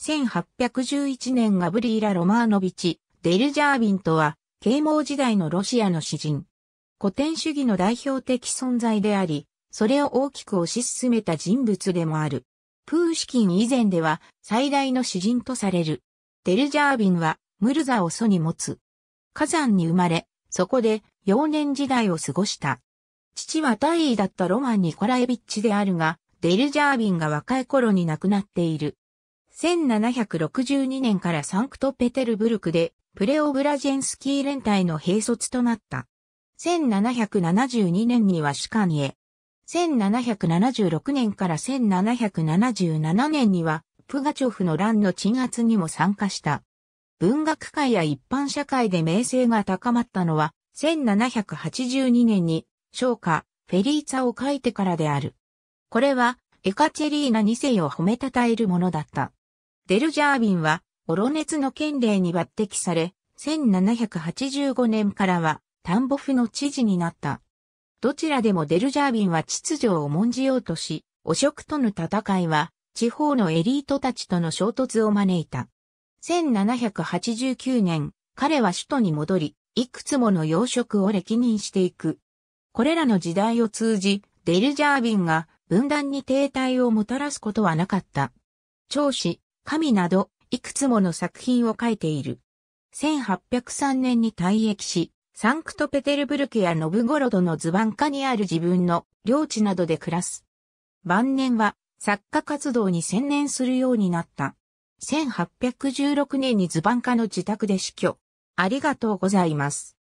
1811年ガブリーラ・ロマーノビチ、デルジャービンとは、啓蒙時代のロシアの詩人。古典主義の代表的存在であり、それを大きく推し進めた人物でもある。プーシキン以前では最大の詩人とされる。デルジャービンは、ムルザを祖に持つ。火山に生まれ、そこで幼年時代を過ごした。父は大尉だったロマン・ニコライビッチであるが、デルジャービンが若い頃に亡くなっている。1762年からサンクトペテルブルクでプレオブラジェンスキー連隊の兵卒となった。1772年にはシカニへ。1776年から1777年にはプガチョフの乱の鎮圧にも参加した。文学界や一般社会で名声が高まったのは、1782年に、昇華、フェリーツァを書いてからである。これは、エカチェリーナ2世を褒めたたえるものだった。デルジャービンは、オロネツの権令に抜擢され、1785年からは、タンボフの知事になった。どちらでもデルジャービンは秩序を重んじようとし、汚職との戦いは、地方のエリートたちとの衝突を招いた。1789年、彼は首都に戻り、いくつもの要職を歴任していく。これらの時代を通じ、デルジャービンが分断に停滞をもたらすことはなかった。長子、神など、いくつもの作品を書いている。1803年に退役し、サンクトペテルブルクやノブゴロドのズバンカにある自分の領地などで暮らす。晩年は作家活動に専念するようになった。1816年にズバンカの自宅で死去。ありがとうございます。